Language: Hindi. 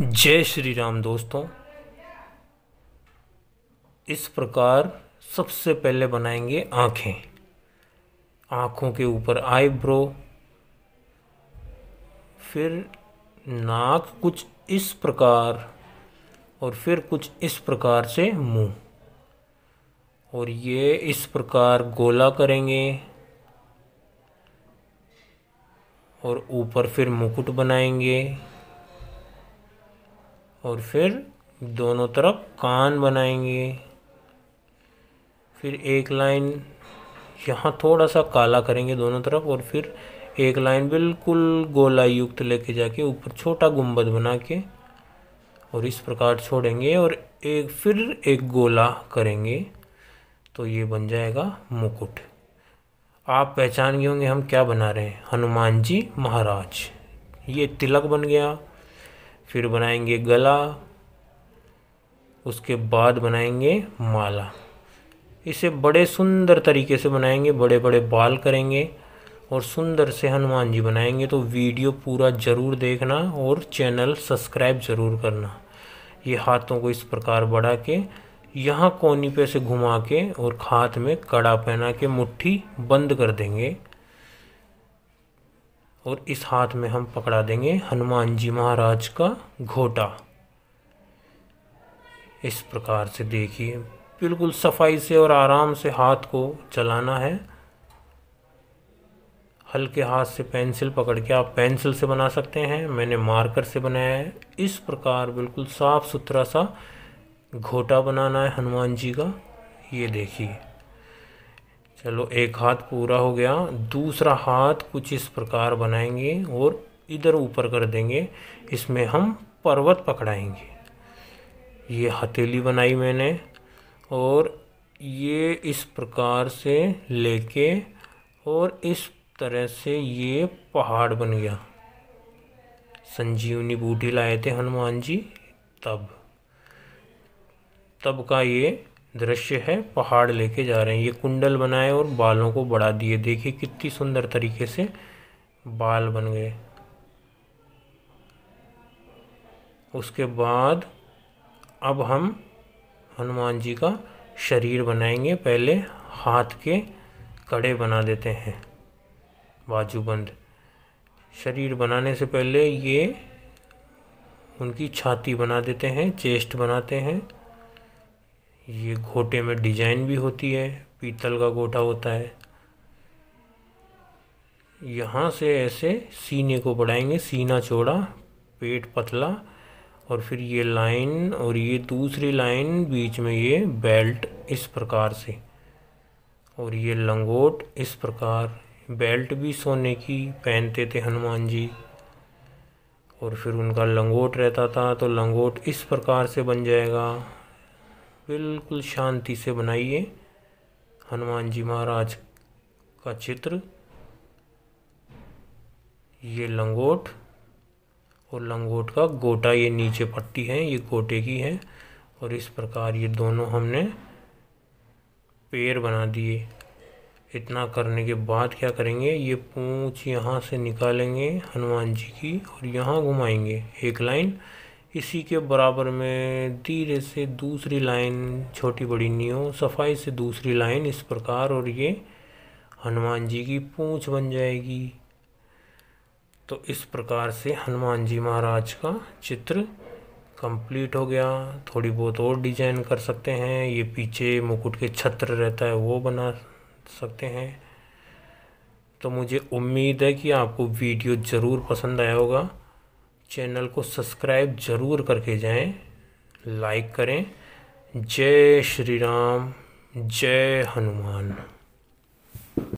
जय श्री राम दोस्तों इस प्रकार सबसे पहले बनाएंगे आँखें आँखों के ऊपर आईब्रो फिर नाक कुछ इस प्रकार और फिर कुछ इस प्रकार से मुंह और ये इस प्रकार गोला करेंगे और ऊपर फिर मुकुट बनाएंगे और फिर दोनों तरफ कान बनाएंगे फिर एक लाइन यहाँ थोड़ा सा काला करेंगे दोनों तरफ और फिर एक लाइन बिल्कुल गोलायुक्त लेके जाके ऊपर छोटा गुंबद बना के और इस प्रकार छोड़ेंगे और एक फिर एक गोला करेंगे तो ये बन जाएगा मुकुट आप पहचान गए होंगे हम क्या बना रहे हैं हनुमान जी महाराज ये तिलक बन गया फिर बनाएंगे गला उसके बाद बनाएंगे माला इसे बड़े सुंदर तरीके से बनाएंगे बड़े बड़े बाल करेंगे और सुंदर से हनुमान जी बनाएंगे तो वीडियो पूरा ज़रूर देखना और चैनल सब्सक्राइब ज़रूर करना ये हाथों को इस प्रकार बढ़ा के यहाँ कोनी पे से घुमा के और हाथ में कड़ा पहना के मुट्ठी बंद कर देंगे और इस हाथ में हम पकड़ा देंगे हनुमान जी महाराज का घोटा इस प्रकार से देखिए बिल्कुल सफाई से और आराम से हाथ को चलाना है हल्के हाथ से पेंसिल पकड़ के आप पेंसिल से बना सकते हैं मैंने मार्कर से बनाया है इस प्रकार बिल्कुल साफ़ सुथरा सा घोटा बनाना है हनुमान जी का ये देखिए चलो एक हाथ पूरा हो गया दूसरा हाथ कुछ इस प्रकार बनाएंगे और इधर ऊपर कर देंगे इसमें हम पर्वत पकड़ाएंगे ये हथेली बनाई मैंने और ये इस प्रकार से लेके और इस तरह से ये पहाड़ बन गया संजीवनी बूटी लाए थे हनुमान जी तब तब का ये दृश्य है पहाड़ लेके जा रहे हैं ये कुंडल बनाए और बालों को बढ़ा दिए देखिए कितनी सुंदर तरीके से बाल बन गए उसके बाद अब हम हनुमान जी का शरीर बनाएंगे पहले हाथ के कड़े बना देते हैं बाजूबंद शरीर बनाने से पहले ये उनकी छाती बना देते हैं चेस्ट बनाते हैं ये घोटे में डिजाइन भी होती है पीतल का गोटा होता है यहाँ से ऐसे सीने को बढ़ाएंगे सीना चौड़ा पेट पतला और फिर ये लाइन और ये दूसरी लाइन बीच में ये बेल्ट इस प्रकार से और ये लंगोट इस प्रकार बेल्ट भी सोने की पहनते थे हनुमान जी और फिर उनका लंगोट रहता था तो लंगोट इस प्रकार से बन जाएगा बिल्कुल शांति से बनाइए हनुमान जी महाराज का चित्र ये लंगोट और लंगोट का गोटा ये नीचे पट्टी है ये गोटे की है और इस प्रकार ये दोनों हमने पेड़ बना दिए इतना करने के बाद क्या करेंगे ये पूंछ यहाँ से निकालेंगे हनुमान जी की और यहाँ घुमाएंगे एक लाइन इसी के बराबर में धीरे से दूसरी लाइन छोटी बड़ी नियो सफाई से दूसरी लाइन इस प्रकार और ये हनुमान जी की पूंछ बन जाएगी तो इस प्रकार से हनुमान जी महाराज का चित्र कंप्लीट हो गया थोड़ी बहुत और डिजाइन कर सकते हैं ये पीछे मुकुट के छत्र रहता है वो बना सकते हैं तो मुझे उम्मीद है कि आपको वीडियो ज़रूर पसंद आया होगा चैनल को सब्सक्राइब ज़रूर करके जाएं, लाइक करें जय श्री राम जय हनुमान